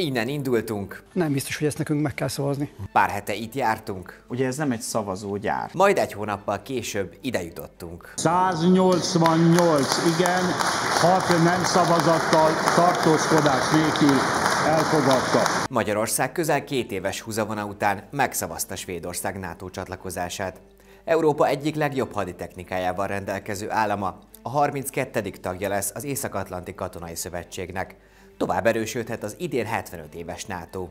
Innen indultunk. Nem biztos, hogy ezt nekünk meg kell szavazni. Pár hete itt jártunk. Ugye ez nem egy szavazógyár. Majd egy hónappal később ide jutottunk. 188 igen, 6 nem szavazattal, tartózkodás nélkül elfogadta. Magyarország közel két éves húzavona után megszavazta Svédország NATO csatlakozását. Európa egyik legjobb haditechnikájával rendelkező állama, a 32. tagja lesz az Észak-Atlanti Katonai Szövetségnek tovább erősödhet az idén 75 éves NATO.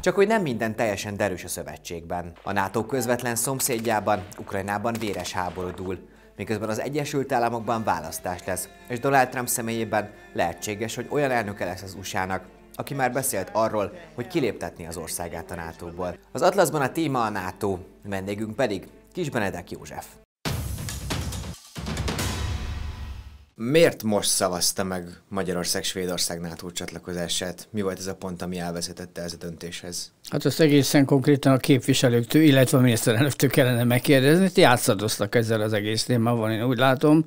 Csak hogy nem minden teljesen derűs a szövetségben. A NATO közvetlen szomszédjában, Ukrajnában véres háború dúl, miközben az Egyesült Államokban választás lesz, és Donald Trump személyében lehetséges, hogy olyan elnöke lesz az USA-nak, aki már beszélt arról, hogy kiléptetni az országát a NATO-ból. Az Atlaszban a téma a NATO, vendégünk pedig Kis Benedek József. Miért most szavazta meg Magyarország Svédország NATO csatlakozását? Mi volt ez a pont, ami elvezetette ez a döntéshez? Hát azt egészen konkrétan a képviselőktől, illetve a miniszterelnöktől kellene megkérdezni. Játszadoztak ezzel az egész témával, én úgy látom.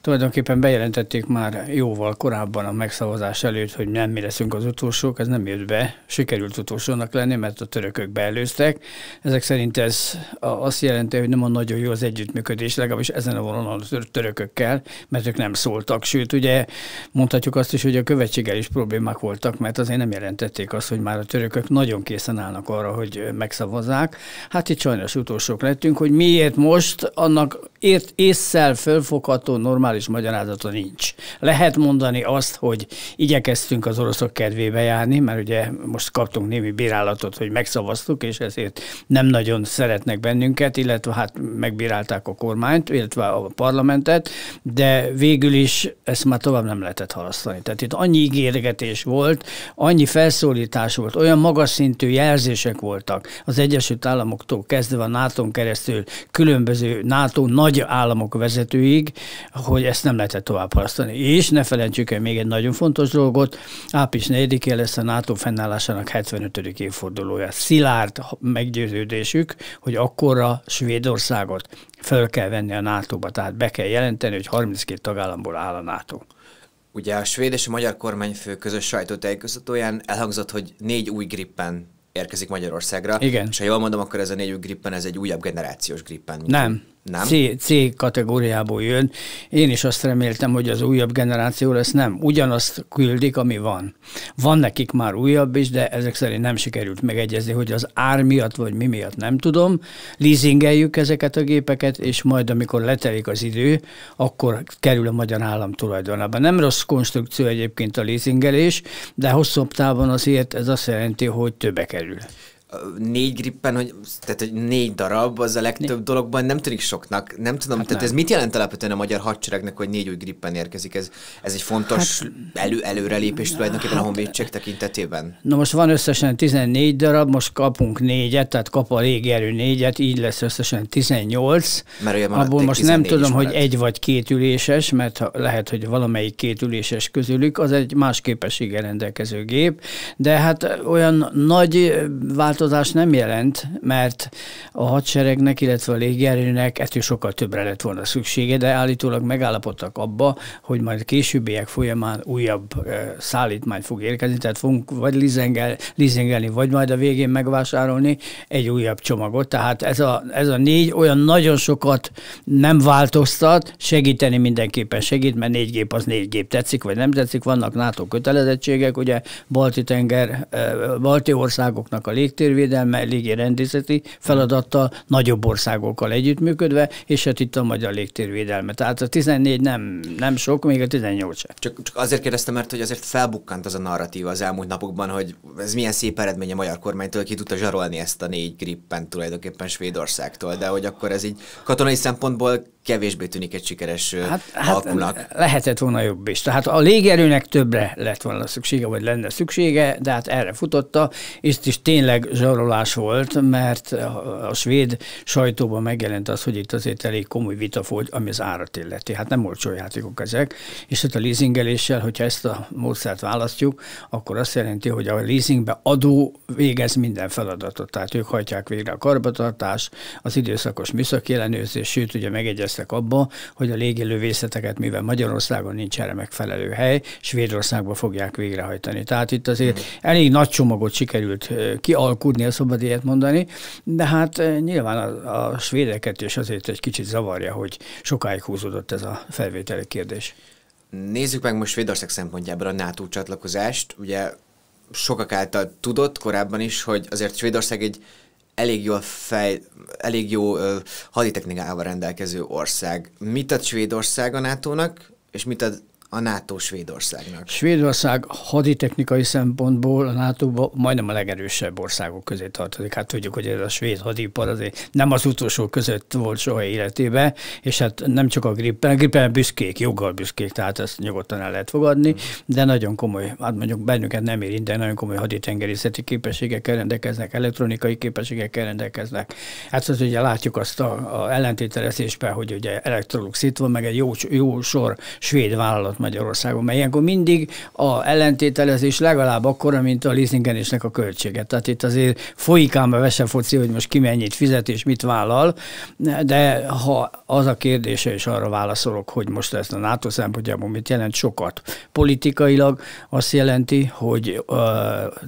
Tulajdonképpen bejelentették már jóval korábban a megszavazás előtt, hogy nem mi leszünk az utolsók, ez nem jött be. Sikerült utolsónak lenni, mert a törökök beelőztek. Ezek szerint ez azt jelenti, hogy nem a nagyon jó az együttműködés, legalábbis ezen a vonalon a törökökkel, mert ők nem szóltak, sőt ugye mondhatjuk azt is, hogy a követséggel is problémák voltak, mert azért nem jelentették azt, hogy már a törökök nagyon készen állnak arra, hogy megszavazzák. Hát itt sajnos utolsók lettünk, hogy miért most annak ért észszel fölfogható normális magyarázata nincs. Lehet mondani azt, hogy igyekeztünk az oroszok kedvébe járni, mert ugye most kaptunk némi bírálatot, hogy megszavaztuk, és ezért nem nagyon szeretnek bennünket, illetve hát megbírálták a kormányt, illetve a parlamentet, de végül végül is ezt már tovább nem lehetett halasztani. Tehát itt annyi ígérgetés volt, annyi felszólítás volt, olyan magas szintű jelzések voltak az Egyesült Államoktól kezdve a nato keresztül különböző NATO nagy államok vezetőig, hogy ezt nem lehetett tovább halasztani. És ne felejtsük el még egy nagyon fontos dolgot, április 4-én lesz a NATO fennállásának 75. évfordulója. Szilárd meggyőződésük, hogy akkorra Svédországot fel kell venni a NATO-ba, tehát be kell jelenteni, hogy 32 tagállamból áll a NATO. Ugye a svéd és a magyar kormányfő közös sajtótájékoztatóján elhangzott, hogy négy új grippen érkezik Magyarországra. Igen. És ha jól mondom, akkor ez a négy új grippen, ez egy újabb generációs grippen. Mint nem, nem? C, C kategóriából jön. Én is azt reméltem, hogy az újabb generáció lesz. Nem, ugyanazt küldik, ami van. Van nekik már újabb is, de ezek szerint nem sikerült megegyezni, hogy az ár miatt vagy mi miatt nem tudom. Leasingeljük ezeket a gépeket, és majd amikor letelik az idő, akkor kerül a magyar állam tulajdonába. Nem rossz konstrukció egyébként a leasingelés, de hosszabb távon azért ez azt jelenti, hogy többe kerül négy grippen, hogy, tehát hogy négy darab, az a legtöbb né- dologban nem tűnik soknak. Nem tudom, hát tehát nem. ez mit jelent alapvetően a magyar hadseregnek, hogy négy új grippen érkezik? Ez, ez egy fontos hát, elő, előrelépés tulajdonképpen hát, a honvédség tekintetében? Na most van összesen 14 darab, most kapunk négyet, tehát kap a erő négyet, így lesz összesen 18. Mert Abból most nem tudom, hogy egy vagy két üléses, mert lehet, hogy valamelyik két üléses közülük, az egy más képességgel rendelkező gép, de hát olyan nagy vált változás nem jelent, mert a hadseregnek, illetve a légierőnek ettől sokkal többre lett volna szüksége, de állítólag megállapodtak abba, hogy majd későbbiek folyamán újabb szállítmány fog érkezni, tehát fogunk vagy lizengel, lizengelni, vagy majd a végén megvásárolni egy újabb csomagot. Tehát ez a, ez a négy olyan nagyon sokat nem változtat, segíteni mindenképpen segít, mert négy gép az négy gép tetszik, vagy nem tetszik, vannak NATO kötelezettségek, ugye Balti tenger, Balti országoknak a légtér, térvédelme, légirendészeti feladattal, nagyobb országokkal együttműködve, és hát itt a magyar légtérvédelme. Tehát a 14 nem, nem sok, még a 18 sem. Csak, csak azért kérdeztem, mert hogy azért felbukkant az a narratíva az elmúlt napokban, hogy ez milyen szép eredmény a magyar kormánytól, ki tudta zsarolni ezt a négy grippen tulajdonképpen Svédországtól, de hogy akkor ez így katonai szempontból kevésbé tűnik egy sikeres hát, alkulnak. Hát lehetett volna jobb is. Tehát a légerőnek többre lett volna szüksége, vagy lenne szüksége, de hát erre futotta, és is tényleg zsarolás volt, mert a svéd sajtóban megjelent az, hogy itt azért elég komoly vita fogy, ami az árat illeti. Hát nem olcsó játékok ezek, és hát a leasingeléssel, hogyha ezt a módszert választjuk, akkor azt jelenti, hogy a leasingbe adó végez minden feladatot. Tehát ők hajtják végre a karbatartás, az időszakos műszaki ellenőrzés, sőt, ugye megegyeztek abba, hogy a légélővészeteket, mivel Magyarországon nincs erre megfelelő hely, Svédországban fogják végrehajtani. Tehát itt azért mm. elég nagy csomagot sikerült kialkotni, alkudni, a szabad ilyet mondani, de hát eh, nyilván a, a svédeket is azért egy kicsit zavarja, hogy sokáig húzódott ez a felvételi kérdés. Nézzük meg most Svédország szempontjából a NATO csatlakozást. Ugye sokak által tudott korábban is, hogy azért Svédország egy elég jó fej, elég jó ö, haditechnikával rendelkező ország. Mit ad Svédország a nato és mit ad a NATO Svédországnak? Svédország haditechnikai szempontból a nato majdnem a legerősebb országok közé tartozik. Hát tudjuk, hogy ez a svéd hadipar azért nem az utolsó között volt soha életébe, és hát nem csak a Gripen, a Gripen büszkék, joggal büszkék, tehát ezt nyugodtan el lehet fogadni, mm. de nagyon komoly, hát mondjuk bennünket nem érint, de nagyon komoly haditengerészeti képességekkel rendelkeznek, elektronikai képességekkel rendelkeznek. Hát az ugye látjuk azt a, a ellentételezésben, hogy ugye Electrolux itt van, meg egy jó, jó sor svéd vállalat volt Magyarországon, mert ilyenkor mindig a ellentételezés legalább akkora, mint a leasingenésnek a költsége. Tehát itt azért folyik ám a vesefoci, hogy most ki mennyit fizet és mit vállal, de ha az a kérdése, és arra válaszolok, hogy most ezt a NATO szempontjából mit jelent, sokat. Politikailag azt jelenti, hogy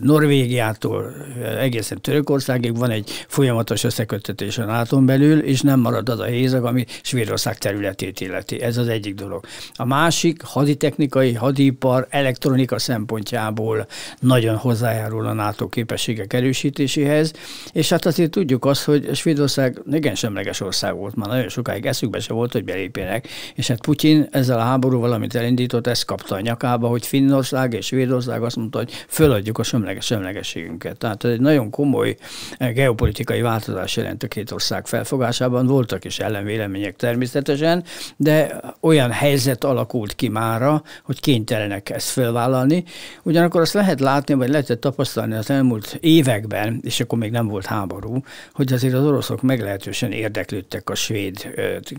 Norvégiától egészen Törökországig van egy folyamatos összekötetés a nato belül, és nem marad az a hézag, ami Svédország területét illeti. Ez az egyik dolog. A másik, ha haditechnikai, hadipar, elektronika szempontjából nagyon hozzájárul a NATO képességek erősítéséhez, és hát azért tudjuk azt, hogy Svédország igen semleges ország volt már, nagyon sokáig eszükbe se volt, hogy belépjenek, és hát Putyin ezzel a háborúval, amit elindított, ezt kapta a nyakába, hogy Finnország és Svédország azt mondta, hogy föladjuk a semleges semlegességünket. Tehát ez egy nagyon komoly eh, geopolitikai változás jelent a két ország felfogásában, voltak is ellenvélemények természetesen, de olyan helyzet alakult ki már, számára, hogy kénytelenek ezt fölvállalni. Ugyanakkor azt lehet látni, vagy lehetett tapasztalni az elmúlt években, és akkor még nem volt háború, hogy azért az oroszok meglehetősen érdeklődtek a svéd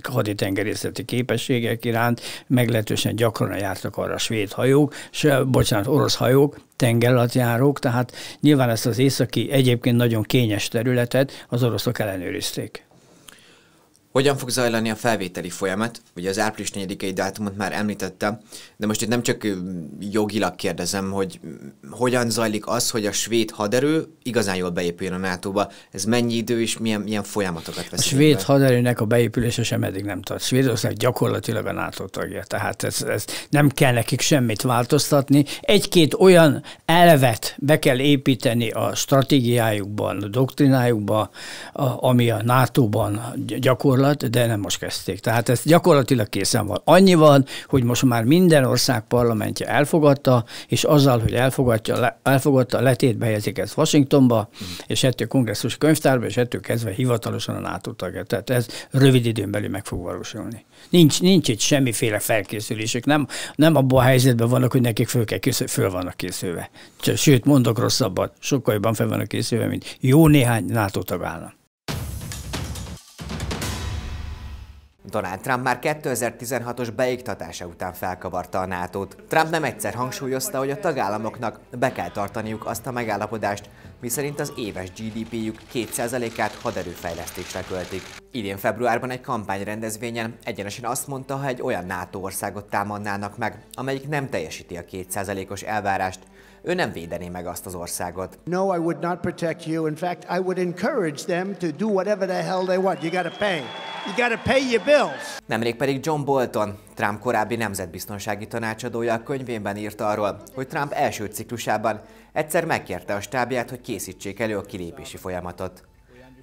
haditengerészeti képességek iránt, meglehetősen gyakran jártak arra a svéd hajók, s, bocsánat, orosz hajók, tengeralattjárók, tehát nyilván ezt az északi egyébként nagyon kényes területet az oroszok ellenőrizték. Hogyan fog zajlani a felvételi folyamat? Ugye az április 4-i dátumot már említettem, de most itt nem csak jogilag kérdezem, hogy hogyan zajlik az, hogy a svéd haderő igazán jól beépüljön a NATO-ba. Ez mennyi idő és milyen, milyen folyamatokat vesz? A svéd be? haderőnek a beépülése sem eddig nem tart. Svédország gyakorlatilag a NATO tagja, tehát ez, ez nem kell nekik semmit változtatni. Egy-két olyan elvet be kell építeni a stratégiájukban, a doktrinájukba, ami a NATO-ban gyakorlatilag gyakorlat, de nem most kezdték. Tehát ez gyakorlatilag készen van. Annyi van, hogy most már minden ország parlamentje elfogadta, és azzal, hogy elfogadja, elfogadta, letétbe helyezik ezt Washingtonba, mm. és ettől kongresszus könyvtárba, és ettől kezdve hivatalosan a NATO tagja. Tehát ez rövid időn belül meg fog valósulni. Nincs, nincs itt semmiféle felkészülésük, nem, nem abban a helyzetben vannak, hogy nekik föl, kell készül, föl vannak készülve. Sőt, mondok rosszabbat, sokkal jobban fel vannak készülve, mint jó néhány NATO tagállam. Donald Trump már 2016-os beiktatása után felkavarta a nato -t. Trump nem egyszer hangsúlyozta, hogy a tagállamoknak be kell tartaniuk azt a megállapodást, miszerint az éves GDP-jük 2%-át haderőfejlesztésre költik. Idén februárban egy kampányrendezvényen egyenesen azt mondta, ha egy olyan NATO országot támadnának meg, amelyik nem teljesíti a 2%-os elvárást, ő nem védené meg azt az országot. No, I would not protect you. In fact, I would encourage them to do whatever the hell they want. You gotta pay. You gotta pay your bills. Nemrég pedig John Bolton, Trump korábbi nemzetbiztonsági tanácsadója a könyvében írta arról, hogy Trump első ciklusában egyszer megkérte a stábját, hogy készítsék elő a kilépési folyamatot.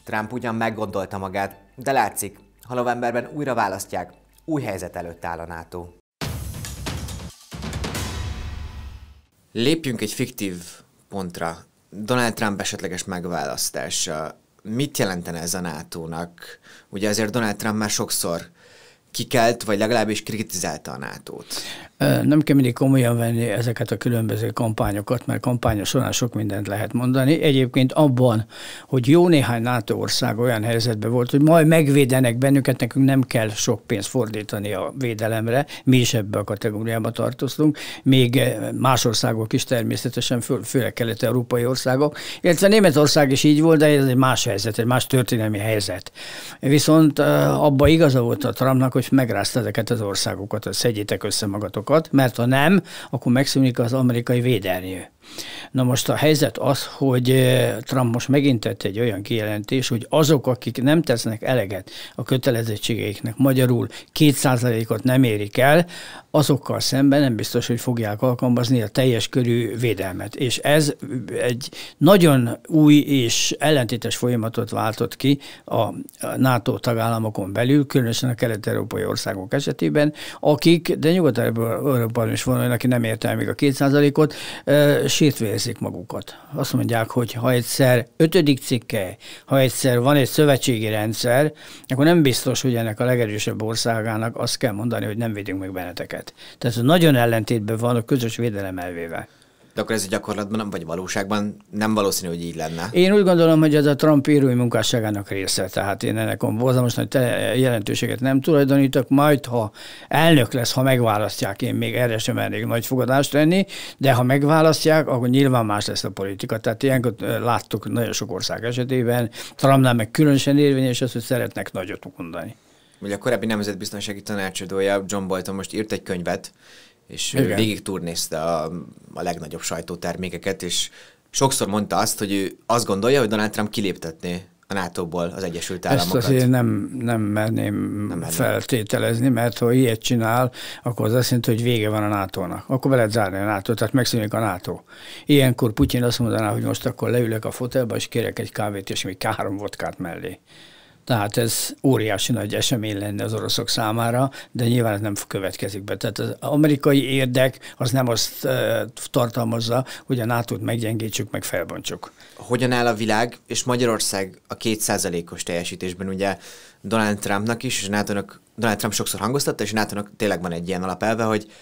Trump ugyan meggondolta magát, de látszik, ha novemberben újra választják, új helyzet előtt áll a NATO. Lépjünk egy fiktív pontra. Donald Trump esetleges megválasztása mit jelentene ez a NATO-nak? Ugye azért Donald Trump már sokszor kikelt, vagy legalábbis kritizálta a nato -t. Nem kell mindig komolyan venni ezeket a különböző kampányokat, mert kampánya során sok mindent lehet mondani. Egyébként abban, hogy jó néhány NATO ország olyan helyzetben volt, hogy majd megvédenek bennünket, nekünk nem kell sok pénzt fordítani a védelemre, mi is ebbe a kategóriába tartoztunk, még más országok is természetesen, fő, főleg kelet-európai országok, illetve Németország is így volt, de ez egy más helyzet, egy más történelmi helyzet. Viszont abba igaza volt a Trumpnak, hogy József megrázta ezeket az országokat, hogy szedjétek össze magatokat, mert ha nem, akkor megszűnik az amerikai védelmi. Na most a helyzet az, hogy eh, Trump most megint tett egy olyan kijelentés, hogy azok, akik nem tesznek eleget a kötelezettségeiknek, magyarul kétszázalékot ot nem érik el, azokkal szemben nem biztos, hogy fogják alkalmazni a teljes körű védelmet. És ez egy nagyon új és ellentétes folyamatot váltott ki a NATO tagállamokon belül, különösen a kelet-európai országok esetében, akik, de nyugat-európában is van olyan, aki nem érte el még a kétszázalékot, ot eh, sétve érzik magukat. Azt mondják, hogy ha egyszer ötödik cikke, ha egyszer van egy szövetségi rendszer, akkor nem biztos, hogy ennek a legerősebb országának azt kell mondani, hogy nem védünk meg benneteket. Tehát ez nagyon ellentétben van a közös védelem elvével de akkor ez a gyakorlatban vagy valóságban nem valószínű, hogy így lenne. Én úgy gondolom, hogy ez a Trump írói munkásságának része, tehát én ennek a hozamos nagy jelentőséget nem tulajdonítok, majd ha elnök lesz, ha megválasztják, én még erre sem mernék nagy fogadást lenni, de ha megválasztják, akkor nyilván más lesz a politika. Tehát ilyenkor láttuk nagyon sok ország esetében, Trumpnál meg különösen érvényes az, hogy szeretnek nagyot mondani. Ugye a korábbi nemzetbiztonsági tanácsadója John Bolton most írt egy könyvet, és Igen. ő végig turnézte a, a legnagyobb sajtótermékeket, és sokszor mondta azt, hogy ő azt gondolja, hogy Donald Trump kiléptetné a NATO-ból az Egyesült Államokat. Ezt azért nem, nem, merném nem merném feltételezni, mert ha ilyet csinál, akkor az azt jelenti, hogy vége van a NATO-nak. Akkor be lehet zárni a NATO, tehát megszűnik a NATO. Ilyenkor Putyin azt mondaná, hogy most akkor leülök a fotelba, és kérek egy kávét, és még három vodkát mellé. Tehát ez óriási nagy esemény lenne az oroszok számára, de nyilván ez nem következik be. Tehát az amerikai érdek az nem azt uh, tartalmazza, hogy a NATO-t meggyengítsük, meg felbontsuk. Hogyan áll a világ, és Magyarország a kétszázalékos teljesítésben ugye Donald Trumpnak is, és nato Donald Trump sokszor hangoztatta, és nato tényleg van egy ilyen alapelve, hogy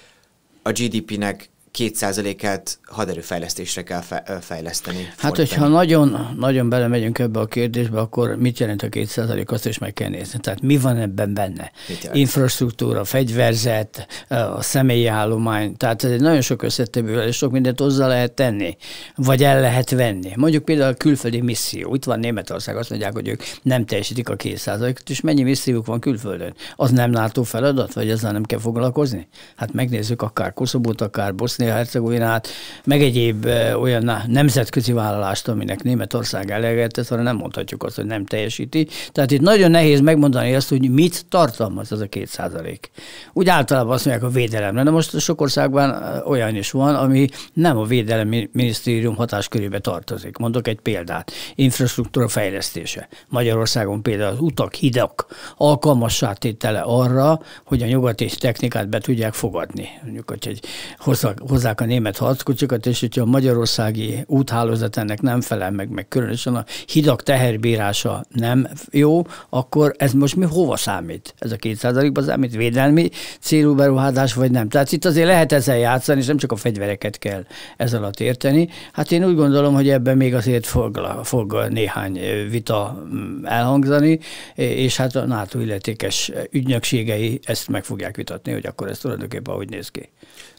a GDP-nek 2%-át haderőfejlesztésre kell fejleszteni. Hát, fordítani. hogyha nagyon, nagyon belemegyünk ebbe a kérdésbe, akkor mit jelent a 2% azt is meg kell nézni. Tehát mi van ebben benne? Infrastruktúra, fegyverzet, a személyi állomány, tehát ez egy nagyon sok összetevővel, és sok mindent hozzá lehet tenni, vagy el lehet venni. Mondjuk például a külföldi misszió. Itt van Németország, azt mondják, hogy ők nem teljesítik a 2%-ot, és mennyi missziók van külföldön? Az nem látó feladat, vagy ezzel nem kell foglalkozni? Hát megnézzük akár Koszobót, akár Bosznia, Bosznia-Hercegovinát, meg egyéb olyan nemzetközi vállalást, aminek Németország elegette, tesz, szóval nem mondhatjuk azt, hogy nem teljesíti. Tehát itt nagyon nehéz megmondani azt, hogy mit tartalmaz az a két százalék. Úgy általában azt mondják a védelemre. Na most sok országban olyan is van, ami nem a védelem minisztérium hatáskörébe tartozik. Mondok egy példát. Infrastruktúra fejlesztése. Magyarországon például az utak, hidak alkalmassá tétele arra, hogy a nyugati technikát be tudják fogadni. Mondjuk, hogy egy hosszabb, hozzák a német harckocsikat, és hogyha a magyarországi úthálózat ennek nem felel meg, meg különösen a hidak teherbírása nem jó, akkor ez most mi hova számít? Ez a kétszázalékban számít? Védelmi célú beruházás, vagy nem? Tehát itt azért lehet ezzel játszani, és nem csak a fegyvereket kell ez alatt érteni. Hát én úgy gondolom, hogy ebben még azért fog, fog néhány vita mm, elhangzani, és hát a NATO illetékes ügynökségei ezt meg fogják vitatni, hogy akkor ez tulajdonképpen úgy néz ki.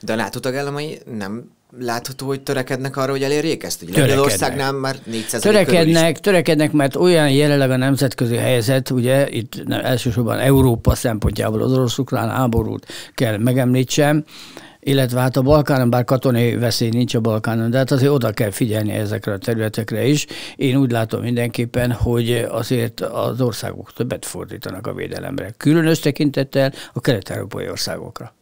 De a NATO tagállamai kormányai nem látható, hogy törekednek arra, hogy elérjék ezt? Ugye Lengyelországnál már 400 törekednek, törekednek, mert olyan jelenleg a nemzetközi helyzet, ugye itt nem, elsősorban Európa szempontjából az orosz-ukrán háborút kell megemlítsem, illetve hát a Balkánon, bár katonai veszély nincs a Balkánon, de hát azért oda kell figyelni ezekre a területekre is. Én úgy látom mindenképpen, hogy azért az országok többet fordítanak a védelemre, különös tekintettel a kelet-európai országokra.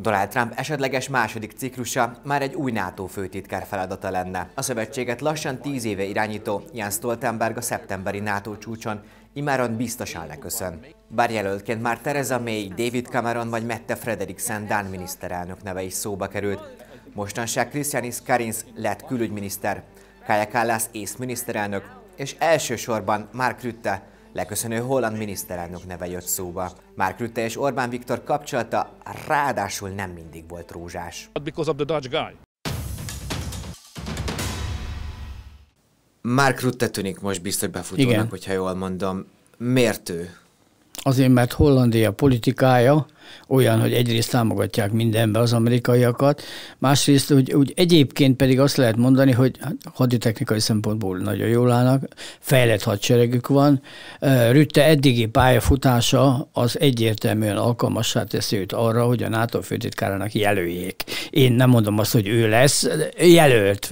Donald Trump esetleges második ciklusa már egy új NATO főtitkár feladata lenne. A szövetséget lassan tíz éve irányító Jens Stoltenberg a szeptemberi NATO csúcson imáron biztosan leköszön. Bár jelöltként már Theresa May, David Cameron vagy Mette Frederiksen Dán miniszterelnök neve is szóba került. Mostanság Christianis Karins lett külügyminiszter, Kaya Kallas ész miniszterelnök, és elsősorban Mark Rutte, Leköszönő holland miniszterelnök neve jött szóba. Mark Rutte és Orbán Viktor kapcsolata ráadásul nem mindig volt rózsás. Because of the Dutch guy. Mark Rutte tűnik most biztos befutónak, Igen. hogyha jól mondom. Miért ő? Azért, mert Hollandia politikája olyan, hogy egyrészt támogatják mindenbe az amerikaiakat, másrészt hogy úgy egyébként pedig azt lehet mondani, hogy hát haditechnikai szempontból nagyon jól állnak, fejlett hadseregük van. Rütte eddigi pályafutása az egyértelműen alkalmassá teszi őt arra, hogy a NATO főtitkárának jelöljék. Én nem mondom azt, hogy ő lesz, jelölt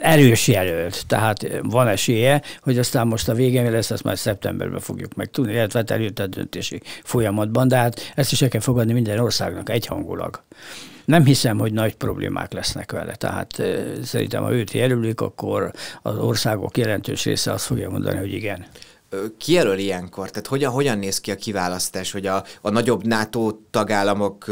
erős jelölt, tehát van esélye, hogy aztán most a végén lesz, ezt már szeptemberben fogjuk megtudni, illetve hát előtt a döntési folyamatban, de hát ezt is el kell elfogadni minden országnak egyhangulag. Nem hiszem, hogy nagy problémák lesznek vele. Tehát szerintem, ha őt jelölik, akkor az országok jelentős része azt fogja mondani, hogy igen kijelöl ilyenkor? Tehát hogyan, hogyan néz ki a kiválasztás, hogy a, a nagyobb NATO tagállamok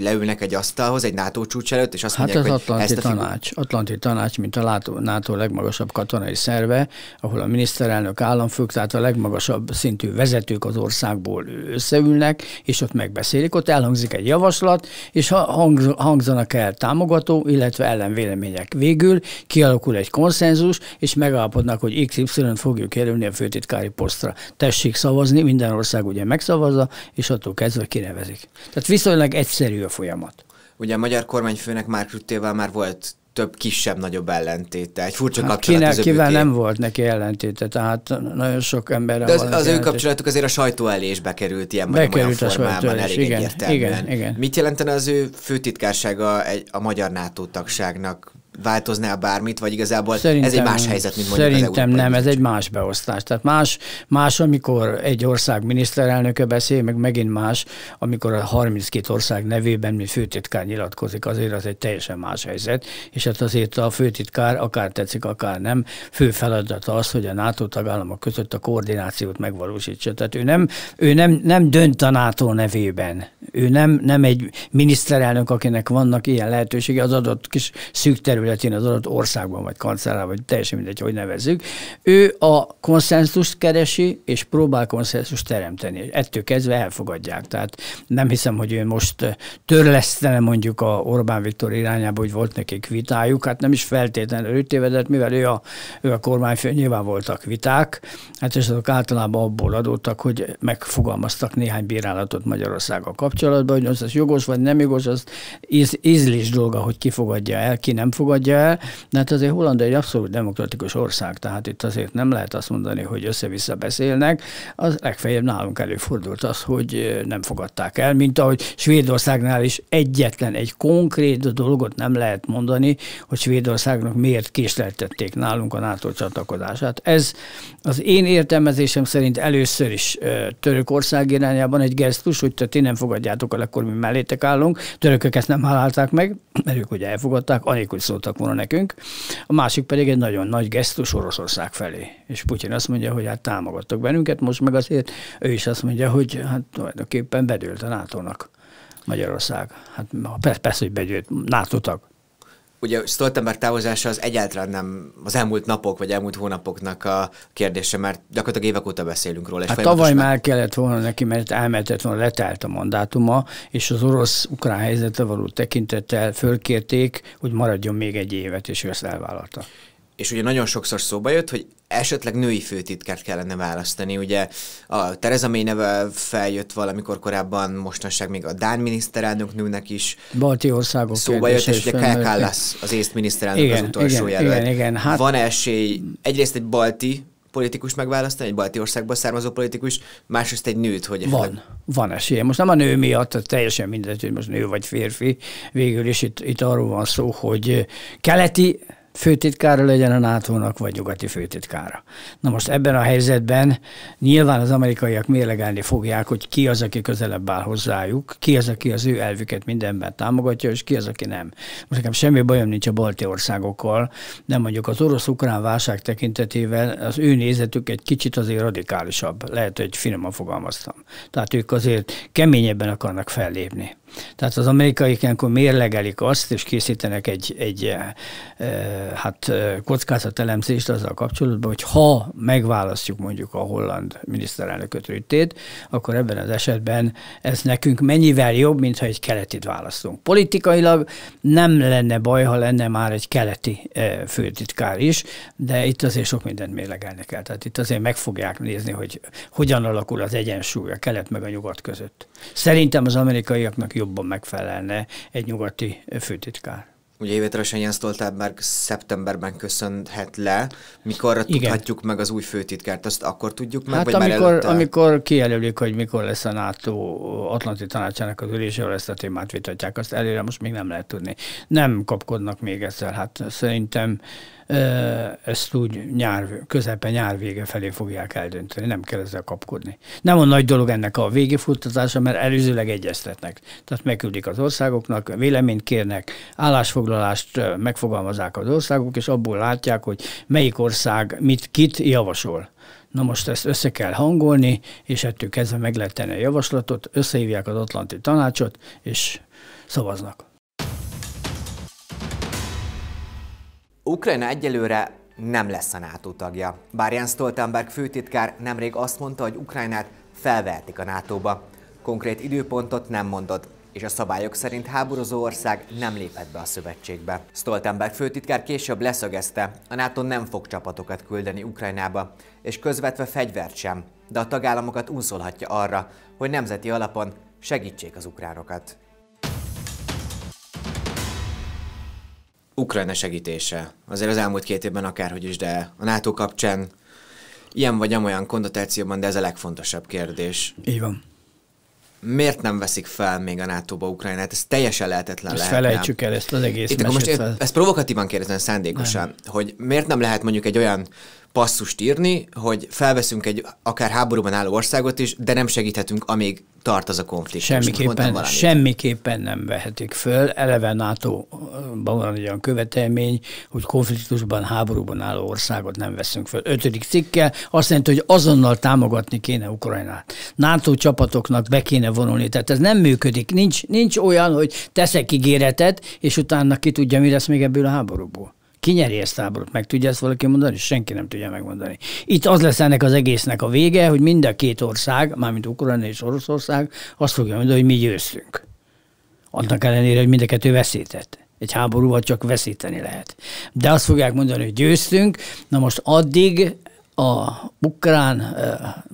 leülnek egy asztalhoz, egy NATO csúcs előtt, és azt hát mondják, az hogy Atlanti ezt a tanács, Figyel... Atlanti tanács, mint a NATO legmagasabb katonai szerve, ahol a miniszterelnök államfők, tehát a legmagasabb szintű vezetők az országból összeülnek, és ott megbeszélik, ott elhangzik egy javaslat, és hangz, hangzanak el támogató, illetve ellenvélemények. Végül kialakul egy konszenzus, és megállapodnak, hogy XY fogjuk kerülni a főtitkári posztra. Tessék szavazni, minden ország ugye megszavazza, és attól kezdve kinevezik. Tehát viszonylag egyszerű a folyamat. Ugye a magyar kormányfőnek már Rüttével már volt több kisebb-nagyobb ellentéte. Egy furcsa hát kapcsolat kinek, kivel nem volt neki ellentéte, tehát nagyon sok ember. De az, az ő kapcsolatuk azért a sajtó elé is bekerült ilyen bekerült olyan formában, elég igen, igen, igen, igen. Mit jelentene az ő főtitkársága a magyar NATO tagságnak változnál bármit, vagy igazából szerintem, ez egy más helyzet, mint mondjuk Szerintem az nem, ez egy más beosztás. Tehát más, más, amikor egy ország miniszterelnöke beszél, meg megint más, amikor a 32 ország nevében, mint főtitkár nyilatkozik, azért az egy teljesen más helyzet, és hát azért a főtitkár, akár tetszik, akár nem, fő feladata az, hogy a NATO tagállamok között a koordinációt megvalósítsa. Tehát ő nem, ő nem, nem dönt a NATO nevében. Ő nem, nem egy miniszterelnök, akinek vannak ilyen lehetősége az adott kis szűk terület területén, az adott országban, vagy kancellár, vagy teljesen mindegy, hogy nevezzük, ő a konszenzust keresi, és próbál konszenzust teremteni. Ettől kezdve elfogadják. Tehát nem hiszem, hogy ő most eh, törlesztene mondjuk a Orbán Viktor irányába, hogy volt nekik vitájuk, hát nem is feltétlenül ő tévedett, mivel ő a, ő a kormányfő, nyilván voltak viták, hát és azok általában abból adódtak, hogy megfogalmaztak néhány bírálatot Magyarországgal kapcsolatban, hogy az, az jogos vagy nem jogos, az íz, ízlés dolga, hogy ki fogadja el, ki nem fogadja fogadja el, de hát azért Hollandia egy abszolút demokratikus ország, tehát itt azért nem lehet azt mondani, hogy össze-vissza beszélnek. Az legfeljebb nálunk előfordult az, hogy nem fogadták el, mint ahogy Svédországnál is egyetlen egy konkrét dolgot nem lehet mondani, hogy Svédországnak miért késleltették nálunk a NATO csatlakozását. Ez az én értelmezésem szerint először is Törökország irányában egy gesztus, hogy te ti nem fogadjátok el, akkor mi mellétek állunk. Törökök ezt nem hálálták meg, mert ők ugye elfogadták, anélkül szó szóltak volna nekünk, a másik pedig egy nagyon nagy gesztus Oroszország felé. És Putyin azt mondja, hogy hát támogattak bennünket, most meg azért ő is azt mondja, hogy hát tulajdonképpen bedőlt a NATO-nak Magyarország. Hát persze, hogy bedőlt, NATO tag ugye Stoltenberg távozása az egyáltalán nem az elmúlt napok vagy elmúlt hónapoknak a kérdése, mert gyakorlatilag évek óta beszélünk róla. És hát tavaly már kellett volna neki, mert elmehetett volna, letelt a mandátuma, és az orosz-ukrán helyzetre való tekintettel fölkérték, hogy maradjon még egy évet, és ő ezt elvállalta és ugye nagyon sokszor szóba jött, hogy esetleg női főtitkert kellene választani. Ugye a Tereza May neve feljött valamikor korábban, mostanság még a Dán miniszterelnök nőnek is. Balti országok Szóba jött, és ugye Kyle Kallas, az észt miniszterelnök igen, az utolsó igen, jelölt. Igen, igen, hát... Van esély egyrészt egy balti politikus megválasztani, egy balti országból származó politikus, másrészt egy nőt, hogy Van, esetleg... van esélye. Most nem a nő miatt, teljesen mindegy, hogy most nő vagy férfi. Végül is itt, itt arról van szó, hogy keleti főtitkára legyen a NATO-nak, vagy nyugati főtitkára. Na most ebben a helyzetben nyilván az amerikaiak mérlegelni fogják, hogy ki az, aki közelebb áll hozzájuk, ki az, aki az ő elvüket mindenben támogatja, és ki az, aki nem. Most nekem semmi bajom nincs a balti országokkal, de mondjuk az orosz-ukrán válság tekintetében az ő nézetük egy kicsit azért radikálisabb. Lehet, hogy finoman fogalmaztam. Tehát ők azért keményebben akarnak fellépni. Tehát az amerikaiak ilyenkor mérlegelik azt, és készítenek egy, egy, egy eh, eh, hát kockázatelemzést azzal kapcsolatban, hogy ha megválasztjuk mondjuk a holland miniszterelnököt Rüttét, akkor ebben az esetben ez nekünk mennyivel jobb, mint ha egy keletit választunk. Politikailag nem lenne baj, ha lenne már egy keleti főtitkár is, de itt azért sok mindent mérlegelni kell. Tehát itt azért meg fogják nézni, hogy hogyan alakul az egyensúly a kelet meg a nyugat között. Szerintem az amerikaiaknak jobban megfelelne egy nyugati főtitkár. Ugye évételesen Jens Stoltenberg szeptemberben köszönhet le. mikor tudhatjuk meg az új főtitkárt? Azt akkor tudjuk meg? Hát vagy amikor, előtte... amikor kijelölik, hogy mikor lesz a NATO Atlanti Tanácsának az ülése, ezt a témát vitatják, azt előre most még nem lehet tudni. Nem kapkodnak még ezzel. Hát szerintem ezt úgy nyár, közepe, nyár vége felé fogják eldönteni, nem kell ezzel kapkodni. Nem a nagy dolog ennek a végifuttatása, mert előzőleg egyeztetnek. Tehát megküldik az országoknak, véleményt kérnek, állásfoglalást megfogalmazák az országok, és abból látják, hogy melyik ország mit, kit javasol. Na most ezt össze kell hangolni, és ettől kezdve meg lehet tenni a javaslatot, összehívják az Atlanti tanácsot, és szavaznak. Ukrajna egyelőre nem lesz a NATO tagja. Bár Jens Stoltenberg főtitkár nemrég azt mondta, hogy Ukrajnát felvehetik a NATO-ba. Konkrét időpontot nem mondott, és a szabályok szerint háborozó ország nem léphet be a szövetségbe. Stoltenberg főtitkár később leszögezte, a NATO nem fog csapatokat küldeni Ukrajnába, és közvetve fegyvert sem, de a tagállamokat unszolhatja arra, hogy nemzeti alapon segítsék az ukránokat. Ukrajna segítése. Azért az elmúlt két évben akárhogy is, de a NATO kapcsán ilyen vagy amolyan kondotációban, de ez a legfontosabb kérdés. Így van. Miért nem veszik fel még a NATO-ba Ukrajnát? Ez teljesen lehetetlen lehet. felejtsük el ezt az egész Itt, mesét. Most ez ezt provokatívan kérdezem szándékosan, nem. hogy miért nem lehet mondjuk egy olyan passzust írni, hogy felveszünk egy akár háborúban álló országot is, de nem segíthetünk, amíg tart az a konfliktus. Semmiképpen, semmiképpen nem vehetik föl. Eleve nato van egy olyan követelmény, hogy konfliktusban, háborúban álló országot nem veszünk föl. Ötödik cikkel azt jelenti, hogy azonnal támogatni kéne Ukrajnát. NATO csapatoknak be kéne vonulni. Tehát ez nem működik. Nincs, nincs olyan, hogy teszek ígéretet, és utána ki tudja, mi lesz még ebből a háborúból. Ki nyeri ezt táborot? Meg tudja ezt valaki mondani? Senki nem tudja megmondani. Itt az lesz ennek az egésznek a vége, hogy mind a két ország, mármint Ukrajna és Oroszország, azt fogja mondani, hogy mi győztünk. Annak ellenére, hogy mind a kettő veszített egy háborúval csak veszíteni lehet. De azt fogják mondani, hogy győztünk, na most addig a ukrán,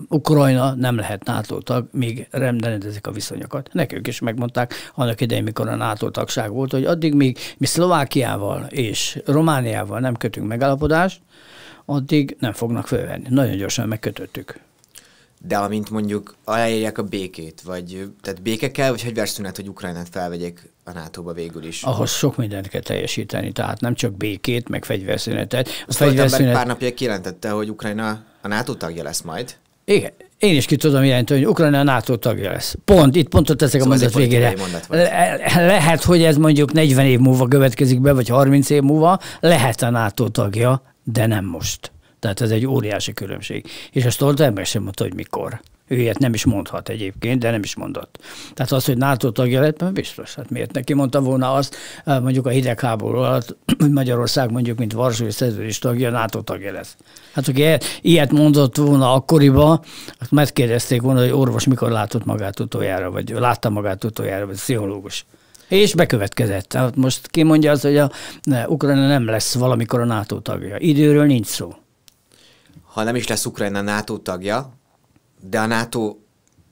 Ukrajna nem lehet NATO tag, még rendelkezik a viszonyokat. Nekünk is megmondták annak idején, mikor a NATO tagság volt, hogy addig, míg mi Szlovákiával és Romániával nem kötünk megállapodást, addig nem fognak fölvenni. Nagyon gyorsan megkötöttük de amint mondjuk aláírják a békét, vagy tehát béke kell, vagy hegyverszünet, hogy Ukrajnát felvegyék a nato végül is. Ahhoz sok mindent kell teljesíteni, tehát nem csak békét, meg fegyverszünetet. A fegyverszünet... pár napja kijelentette, hogy Ukrajna a NATO tagja lesz majd. Igen, én is ki tudom jelenteni, hogy Ukrajna a NATO tagja lesz. Pont, itt pontot teszek szóval a mondat végére. Mondat Le- lehet, hogy ez mondjuk 40 év múlva következik be, vagy 30 év múlva, lehet a NATO tagja, de nem most. Tehát ez egy óriási különbség. És a Stoltenberg sem mondta, hogy mikor. Ő ilyet nem is mondhat egyébként, de nem is mondott. Tehát az, hogy NATO tagja lett, mert biztos. Hát miért? Neki mondta volna azt, eh, mondjuk a hidegháború alatt, hogy Magyarország mondjuk, mint Varsói Szerződés tagja, NATO tagja lesz. Hát aki e- ilyet mondott volna akkoriban, azt megkérdezték volna, hogy orvos mikor látott magát utoljára, vagy látta magát utoljára, vagy pszichológus. És bekövetkezett. Hát most ki mondja azt, hogy a ne, Ukrajna nem lesz valamikor a NATO tagja. Időről nincs szó ha nem is lesz Ukrajna NATO tagja, de a NATO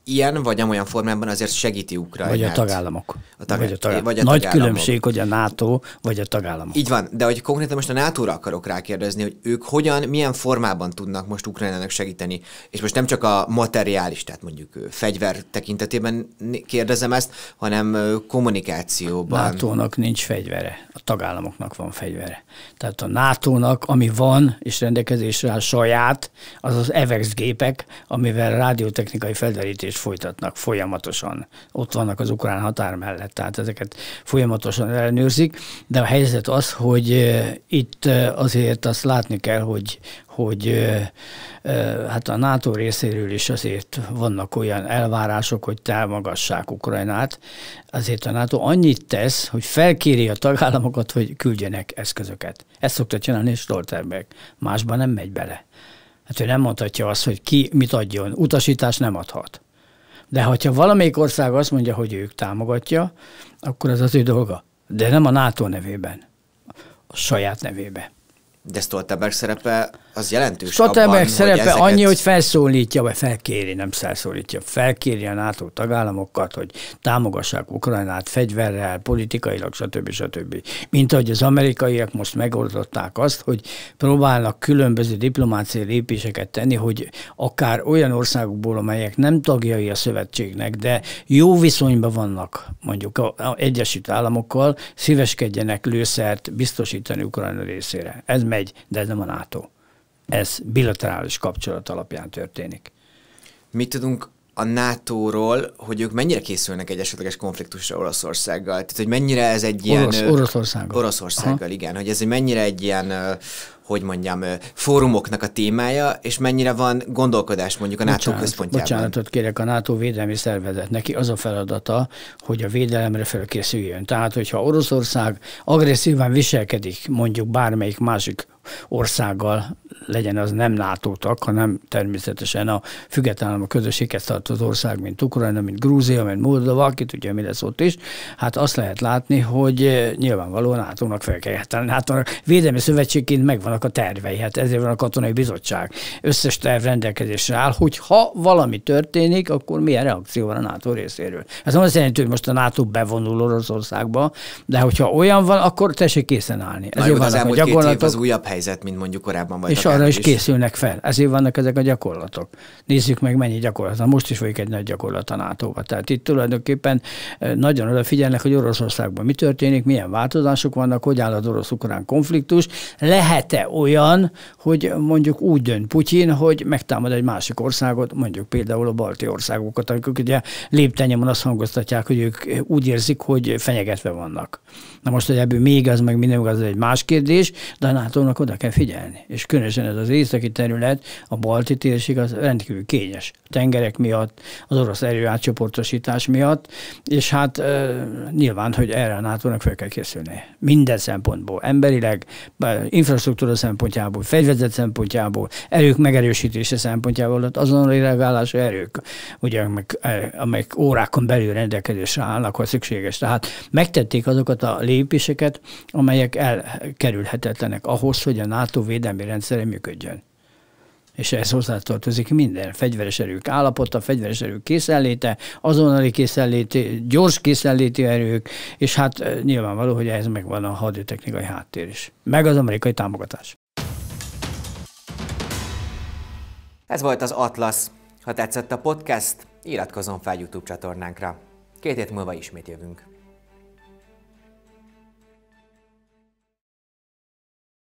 ilyen vagy amolyan formában azért segíti Ukrajnát. Vagy a tagállamok. A tag... vagy a tagállamok. Vagy a Nagy tagállamok. különbség, hogy a NATO vagy a tagállamok. Így van, de hogy konkrétan most a NATO-ra akarok rákérdezni, hogy ők hogyan, milyen formában tudnak most Ukrajnának segíteni. És most nem csak a materiális, tehát mondjuk fegyver tekintetében kérdezem ezt, hanem kommunikációban. NATO-nak nincs fegyvere, a tagállamoknak van fegyvere. Tehát a NATO-nak, ami van és rendelkezésre áll saját, az az EVEX gépek, amivel rádiótechnikai felderítés is folytatnak folyamatosan. Ott vannak az ukrán határ mellett, tehát ezeket folyamatosan ellenőrzik, de a helyzet az, hogy itt azért azt látni kell, hogy, hogy hát a NATO részéről is azért vannak olyan elvárások, hogy támogassák Ukrajnát. Azért a NATO annyit tesz, hogy felkéri a tagállamokat, hogy küldjenek eszközöket. Ezt szokta csinálni Stoltenberg. Másban nem megy bele. Hát ő nem mondhatja azt, hogy ki mit adjon. utasítás nem adhat. De ha valamelyik ország azt mondja, hogy ők támogatja, akkor az az ő dolga. De nem a NATO nevében, a saját nevében. De Stoltenberg szerepe az jelentős Statelberg abban, szerepe hogy ezeket... annyi, hogy felszólítja, vagy felkéri, nem felszólítja, felkéri a NATO tagállamokat, hogy támogassák Ukrajnát fegyverrel, politikailag, stb. stb. Mint ahogy az amerikaiak most megoldották azt, hogy próbálnak különböző diplomáciai lépéseket tenni, hogy akár olyan országokból, amelyek nem tagjai a szövetségnek, de jó viszonyban vannak mondjuk az Egyesült Államokkal, szíveskedjenek lőszert biztosítani Ukrajna részére. Ez megy, de ez nem a NATO ez bilaterális kapcsolat alapján történik. Mit tudunk a NATO-ról, hogy ők mennyire készülnek egy esetleges konfliktusra Oroszországgal? Tehát, hogy mennyire ez egy ilyen... Orosz, Oroszországgal. Oroszországgal, Aha. igen. Hogy ez mennyire egy ilyen, hogy mondjam, fórumoknak a témája, és mennyire van gondolkodás mondjuk a NATO Bocsánat, központjában? Bocsánatot kérek, a NATO védelmi szervezet. Neki az a feladata, hogy a védelemre felkészüljön. Tehát, hogyha Oroszország agresszívan viselkedik mondjuk bármelyik másik országgal legyen az nem nato hanem természetesen a független a közösséghez tartozó ország, mint Ukrajna, mint Grúzia, mint Moldova, aki tudja, mi lesz ott is, hát azt lehet látni, hogy eh, nyilvánvalóan NATO-nak fel kell hát nato védelmi szövetségként megvannak a tervei, hát ezért van a katonai bizottság. Összes terv rendelkezésre áll, hogy ha valami történik, akkor milyen reakció van a NATO részéről. Ez nem azt jelenti, hogy most a NATO bevonul Oroszországba, de hogyha olyan van, akkor tessék készen állni. Ez Na jó, az elmúlt két év az újabb hely helyzet, mint mondjuk korábban vagy. És arra is, is készülnek fel. Ezért vannak ezek a gyakorlatok. Nézzük meg, mennyi gyakorlat. most is folyik egy nagy gyakorlat a nato -ba. Tehát itt tulajdonképpen eh, nagyon odafigyelnek, hogy Oroszországban mi történik, milyen változások vannak, hogy áll az orosz-ukrán konfliktus. Lehet-e olyan, hogy mondjuk úgy dönt Putyin, hogy megtámad egy másik országot, mondjuk például a balti országokat, akik ugye léptenyomon azt hangoztatják, hogy ők úgy érzik, hogy fenyegetve vannak. Na most, hogy ebből még az, meg minden az egy más kérdés, de a nato oda kell figyelni. És különösen ez az északi terület, a balti térség az rendkívül kényes. A tengerek miatt, az orosz erő átcsoportosítás miatt, és hát e, nyilván, hogy erre a nato fel kell készülni. Minden szempontból, emberileg, infrastruktúra szempontjából, fegyverzet szempontjából, erők megerősítése szempontjából, azon reagálása erők, ugye, amelyek, amelyek órákon belül rendelkezésre állnak, ha szükséges. Tehát megtették azokat a lépéseket, amelyek elkerülhetetlenek ahhoz, hogy hogy a NATO védelmi rendszere működjön. És ehhez hozzátartozik minden. Fegyveres erők állapota, fegyveres erők készenléte, azonnali készenléti, gyors készenléti erők, és hát eh, nyilvánvaló, hogy ehhez megvan a haditechnikai háttér is. Meg az amerikai támogatás. Ez volt az Atlasz. Ha tetszett a podcast, iratkozzon fel YouTube csatornánkra. Két hét múlva ismét jövünk.